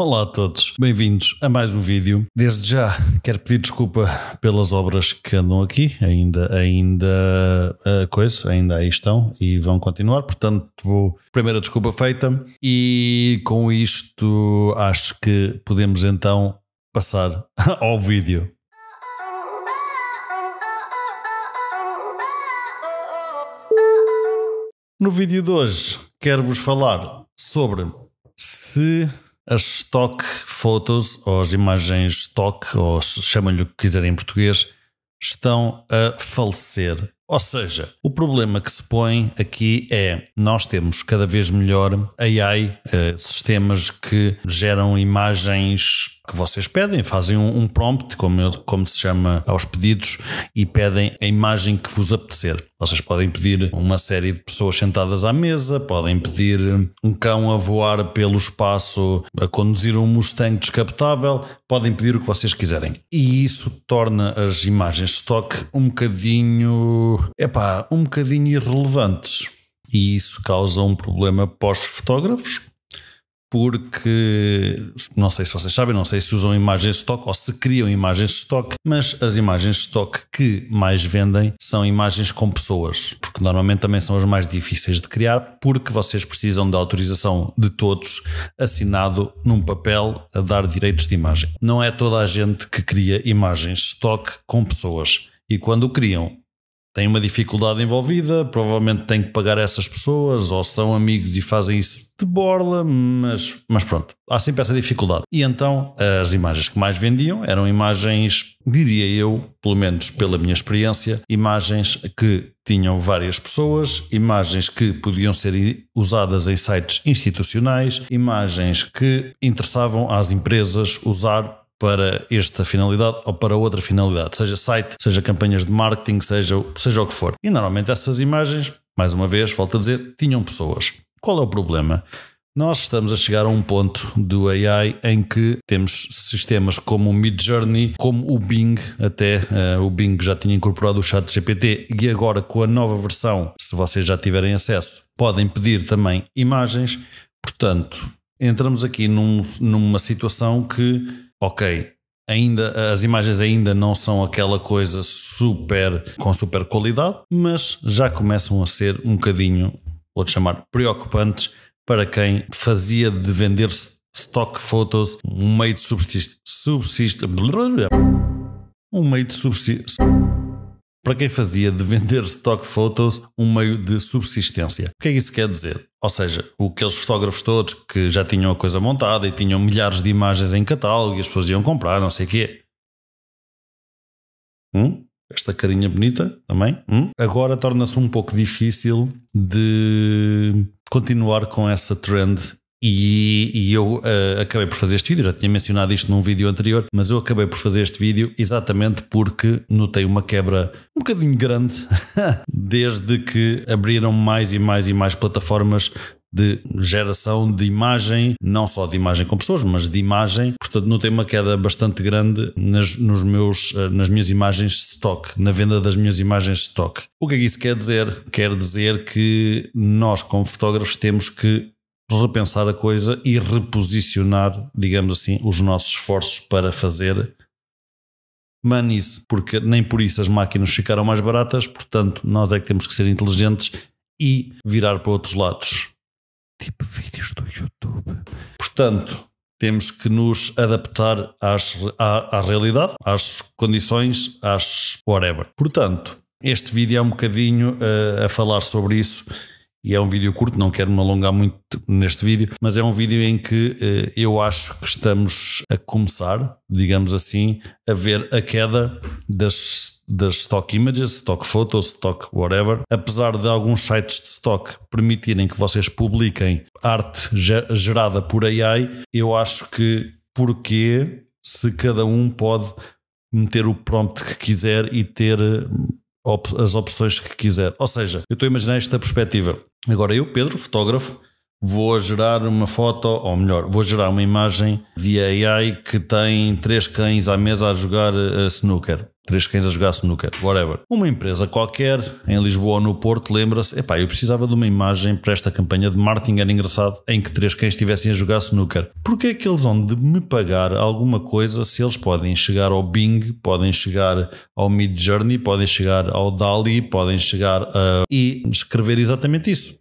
Olá a todos, bem-vindos a mais um vídeo. Desde já quero pedir desculpa pelas obras que andam aqui, ainda, ainda a eh, coisa, ainda aí estão e vão continuar, portanto, primeira desculpa feita e com isto acho que podemos então passar ao vídeo. No vídeo de hoje quero-vos falar sobre se as stock photos, ou as imagens stock, ou chamem-lhe o que quiserem em português, estão a falecer. Ou seja, o problema que se põe aqui é nós temos cada vez melhor AI, eh, sistemas que geram imagens que vocês pedem, fazem um, um prompt, como, como se chama aos pedidos, e pedem a imagem que vos apetecer. Vocês podem pedir uma série de pessoas sentadas à mesa, podem pedir um cão a voar pelo espaço, a conduzir um Mustang descapotável, podem pedir o que vocês quiserem. E isso torna as imagens stock um bocadinho, epá, um bocadinho irrelevantes. E isso causa um problema pós fotógrafos, porque não sei se vocês sabem, não sei se usam imagens de stock ou se criam imagens de stock, mas as imagens de stock que mais vendem são imagens com pessoas, porque normalmente também são as mais difíceis de criar, porque vocês precisam da autorização de todos assinado num papel a dar direitos de imagem. Não é toda a gente que cria imagens de stock com pessoas. E quando criam, tem uma dificuldade envolvida, provavelmente tem que pagar essas pessoas, ou são amigos e fazem isso de borla, mas, mas pronto, há sempre essa dificuldade. E então as imagens que mais vendiam eram imagens, diria eu, pelo menos pela minha experiência, imagens que tinham várias pessoas, imagens que podiam ser usadas em sites institucionais, imagens que interessavam às empresas usar para esta finalidade ou para outra finalidade, seja site, seja campanhas de marketing, seja, seja o que for. E normalmente essas imagens, mais uma vez, falta dizer, tinham pessoas. Qual é o problema? Nós estamos a chegar a um ponto do AI em que temos sistemas como o Midjourney, como o Bing, até uh, o Bing já tinha incorporado o chat GPT e agora com a nova versão, se vocês já tiverem acesso, podem pedir também imagens. Portanto, entramos aqui num, numa situação que ok, ainda as imagens ainda não são aquela coisa super com super qualidade, mas já começam a ser um bocadinho, vou chamar preocupantes para quem fazia de vender stock photos um meio de subsistência, subsist, um meio de subsistência para quem fazia de vender stock photos um meio de subsistência. O que é que isso quer dizer? Ou seja, aqueles fotógrafos todos que já tinham a coisa montada e tinham milhares de imagens em catálogo e as pessoas iam comprar, não sei o quê. Hum? Esta carinha bonita também. Hum? Agora torna-se um pouco difícil de continuar com essa trend e, e eu uh, acabei por fazer este vídeo, já tinha mencionado isto num vídeo anterior, mas eu acabei por fazer este vídeo exatamente porque notei uma quebra um bocadinho grande desde que abriram mais e mais e mais plataformas de geração de imagem, não só de imagem com pessoas, mas de imagem. Portanto, notei uma queda bastante grande nas, nos meus, eh, nas minhas imagens stock, na venda das minhas imagens stock. O que é que isso quer dizer? Quer dizer que nós, como fotógrafos, temos que repensar a coisa e reposicionar, digamos assim, os nossos esforços para fazer manis, porque nem por isso as máquinas ficaram mais baratas, portanto, nós é que temos que ser inteligentes e virar para outros lados. Tipo vídeos do YouTube. Portanto, temos que nos adaptar às, à, à realidade, às condições, às whatever. Portanto, este vídeo é um bocadinho uh, a falar sobre isso e é um vídeo curto, não quero me alongar muito neste vídeo, mas é um vídeo em que eh, eu acho que estamos a começar, digamos assim, a ver a queda das, das stock images, stock photos, stock whatever. Apesar de alguns sites de stock permitirem que vocês publiquem arte gerada por AI, eu acho que porque se cada um pode meter o prompt que quiser e ter op as opções que quiser. Ou seja, eu estou a imaginar esta perspectiva. Agora eu, Pedro, fotógrafo, vou gerar uma foto, ou melhor, vou gerar uma imagem via AI que tem três cães à mesa a jogar a eh, snooker três cães a jogar snooker, whatever. Uma empresa qualquer, em Lisboa ou no Porto, lembra-se, epá, eu precisava de uma imagem para esta campanha de marketing, era engraçado, em que três cães estivessem a jogar snooker. Porquê é que eles vão de me pagar alguma coisa se eles podem chegar ao Bing, podem chegar ao Mid Journey, podem chegar ao Dali, podem chegar a... e escrever exatamente isso.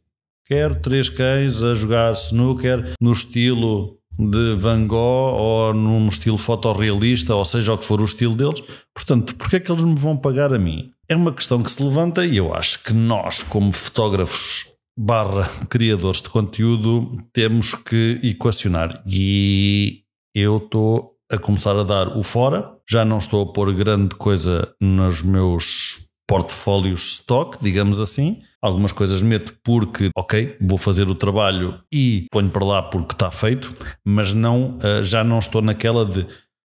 Quero três cães a jogar snooker no estilo de Van Gogh ou num estilo fotorrealista, ou seja, o que for o estilo deles. Portanto, porque é que eles me vão pagar a mim? É uma questão que se levanta e eu acho que nós, como fotógrafos barra criadores de conteúdo, temos que equacionar. E eu estou a começar a dar o fora, já não estou a pôr grande coisa nos meus portfólios stock, digamos assim, Algumas coisas meto porque, ok, vou fazer o trabalho e ponho para lá porque está feito, mas não eh, já não estou naquela de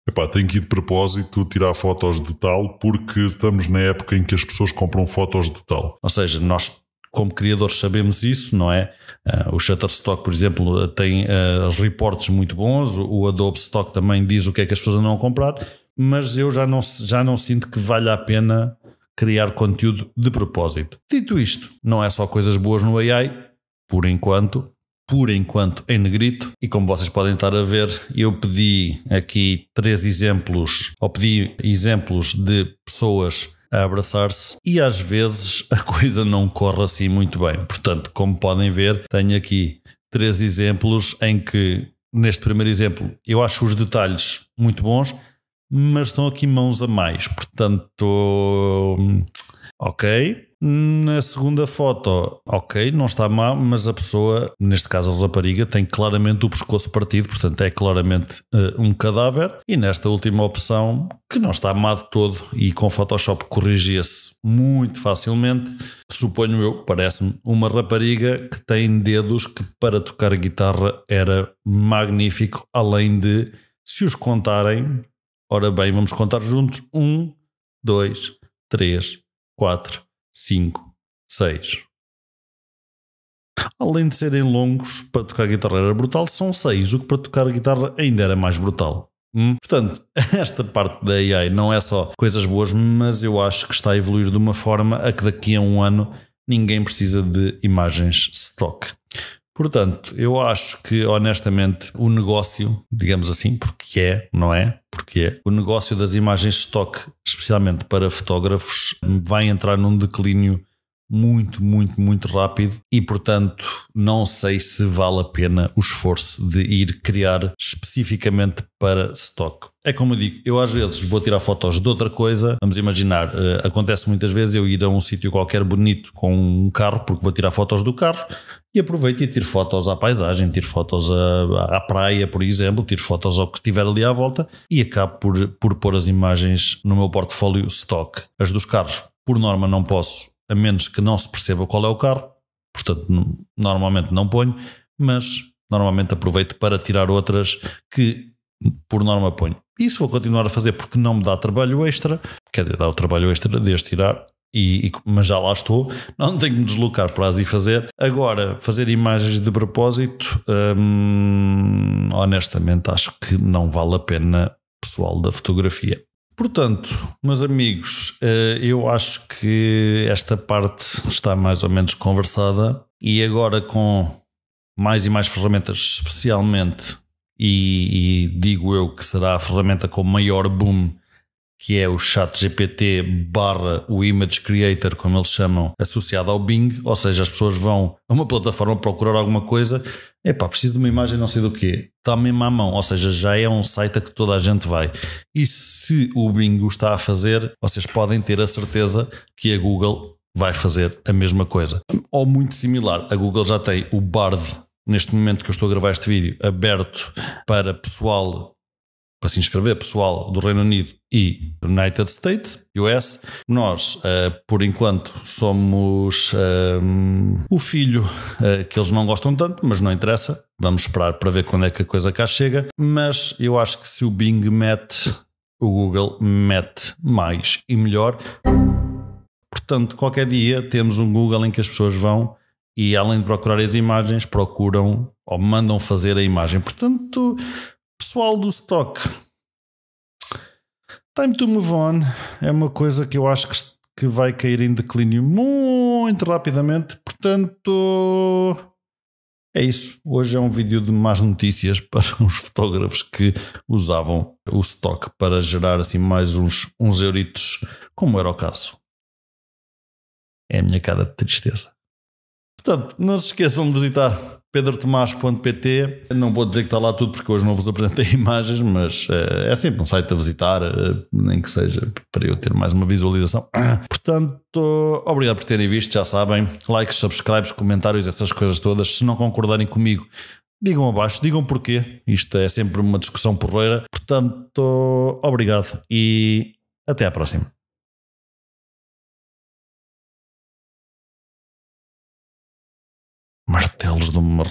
Epá, tenho que ir de propósito tirar fotos de tal, porque estamos na época em que as pessoas compram fotos de tal. Ou seja, nós, como criadores, sabemos isso, não é? Uh, o Shutterstock, por exemplo, tem uh, reportes muito bons, o Adobe Stock também diz o que é que as pessoas andam a comprar, mas eu já não, já não sinto que vale a pena criar conteúdo de propósito. Dito isto, não é só coisas boas no AI, por enquanto, por enquanto em negrito, e como vocês podem estar a ver, eu pedi aqui três exemplos, ou pedi exemplos de pessoas a abraçar-se e às vezes a coisa não corre assim muito bem. Portanto, como podem ver, tenho aqui três exemplos em que, neste primeiro exemplo, eu acho os detalhes muito bons, mas estão aqui mãos a mais. Portanto, ok. Na segunda foto, ok, não está mal, mas a pessoa, neste caso a rapariga, tem claramente o pescoço partido, portanto é claramente uh, um cadáver. E nesta última opção, que não está má de todo e com Photoshop corrigia-se muito facilmente, suponho eu, parece-me uma rapariga que tem dedos que para tocar guitarra era magnífico, além de, se os contarem, Ora bem, vamos contar juntos. 1, 2, 3, 4, 5, 6. Além de serem longos, para tocar guitarra era brutal, são 6, o que para tocar guitarra ainda era mais brutal. Hum? Portanto, esta parte da AI não é só coisas boas, mas eu acho que está a evoluir de uma forma a que daqui a um ano ninguém precisa de imagens stock. Portanto, eu acho que honestamente o negócio, digamos assim, porque é, não é? Porque é. O negócio das imagens de estoque, especialmente para fotógrafos, vai entrar num declínio muito, muito, muito rápido e, portanto, não sei se vale a pena o esforço de ir criar especificamente para stock. É como eu digo, eu às vezes vou tirar fotos de outra coisa. Vamos imaginar, eh, acontece muitas vezes eu ir a um sítio qualquer bonito com um carro, porque vou tirar fotos do carro e aproveito e tiro fotos à paisagem, tiro fotos à, à praia, por exemplo, tiro fotos ao que estiver ali à volta e acabo por, por pôr as imagens no meu portfólio stock. As dos carros, por norma, não posso a menos que não se perceba qual é o carro, portanto, normalmente não ponho, mas normalmente aproveito para tirar outras que por norma ponho. Isso vou continuar a fazer porque não me dá trabalho extra, quer dizer, dá o trabalho extra de as tirar, e, e, mas já lá estou, não tenho que me deslocar para as ir fazer. Agora, fazer imagens de propósito, hum, honestamente, acho que não vale a pena, pessoal da fotografia. Portanto, meus amigos, eh, eu acho que esta parte está mais ou menos conversada e agora com mais e mais ferramentas, especialmente, e, e digo eu que será a ferramenta com maior boom que é o chat GPT barra o Image Creator, como eles chamam, associado ao Bing, ou seja, as pessoas vão a uma plataforma procurar alguma coisa, epá, preciso de uma imagem não sei do quê, está mesmo à mão, ou seja, já é um site a que toda a gente vai. E se se o Bing o está a fazer, vocês podem ter a certeza que a Google vai fazer a mesma coisa. Ou muito similar, a Google já tem o Bard, neste momento que eu estou a gravar este vídeo, aberto para pessoal para se inscrever, pessoal do Reino Unido e United States, US. Nós, uh, por enquanto, somos uh, o filho uh, que eles não gostam tanto, mas não interessa. Vamos esperar para ver quando é que a coisa cá chega. Mas eu acho que se o Bing mete o Google mete mais e melhor. Portanto, qualquer dia temos um Google em que as pessoas vão e, além de procurar as imagens, procuram ou mandam fazer a imagem. Portanto, pessoal do stock, Time to Move On é uma coisa que eu acho que, que vai cair em declínio muito rapidamente. Portanto, é isso. Hoje é um vídeo de más notícias para uns fotógrafos que usavam o stock para gerar assim mais uns, uns euritos, como era o caso. É a minha cara de tristeza. Portanto, não se esqueçam de visitar pedrotomás.pt. Não vou dizer que está lá tudo porque hoje não vos apresentei imagens, mas eh, é sempre um site a visitar, eh, nem que seja para eu ter mais uma visualização. Portanto, obrigado por terem visto, já sabem, likes, subscribes, comentários, essas coisas todas. Se não concordarem comigo, digam abaixo, digam porquê. Isto é sempre uma discussão porreira. Portanto, obrigado e até à próxima. martelos do mar.